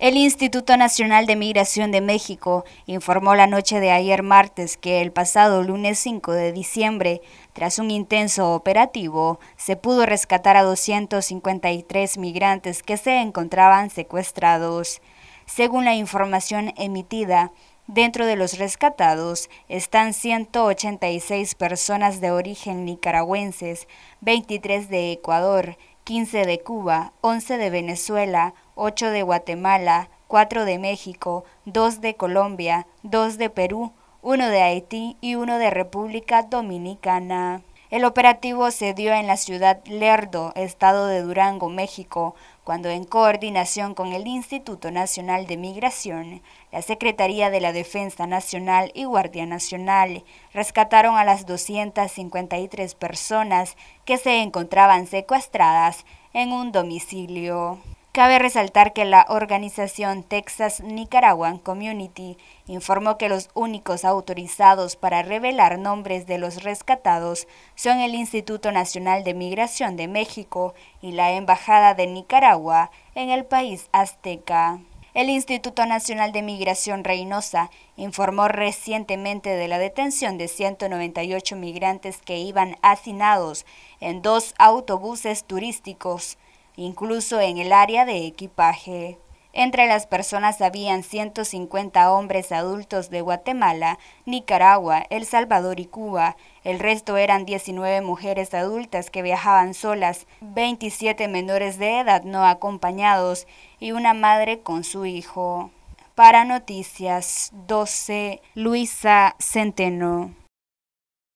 El Instituto Nacional de Migración de México informó la noche de ayer martes que el pasado lunes 5 de diciembre, tras un intenso operativo, se pudo rescatar a 253 migrantes que se encontraban secuestrados. Según la información emitida, dentro de los rescatados están 186 personas de origen nicaragüenses, 23 de Ecuador, 15 de Cuba, 11 de Venezuela, 8 de Guatemala, 4 de México, 2 de Colombia, 2 de Perú, 1 de Haití y 1 de República Dominicana. El operativo se dio en la ciudad Lerdo, estado de Durango, México, cuando en coordinación con el Instituto Nacional de Migración, la Secretaría de la Defensa Nacional y Guardia Nacional rescataron a las 253 personas que se encontraban secuestradas en un domicilio. Cabe resaltar que la organización Texas Nicaraguan Community informó que los únicos autorizados para revelar nombres de los rescatados son el Instituto Nacional de Migración de México y la Embajada de Nicaragua en el país azteca. El Instituto Nacional de Migración Reynosa informó recientemente de la detención de 198 migrantes que iban hacinados en dos autobuses turísticos incluso en el área de equipaje. Entre las personas habían 150 hombres adultos de Guatemala, Nicaragua, El Salvador y Cuba. El resto eran 19 mujeres adultas que viajaban solas, 27 menores de edad no acompañados y una madre con su hijo. Para Noticias 12, Luisa Centeno.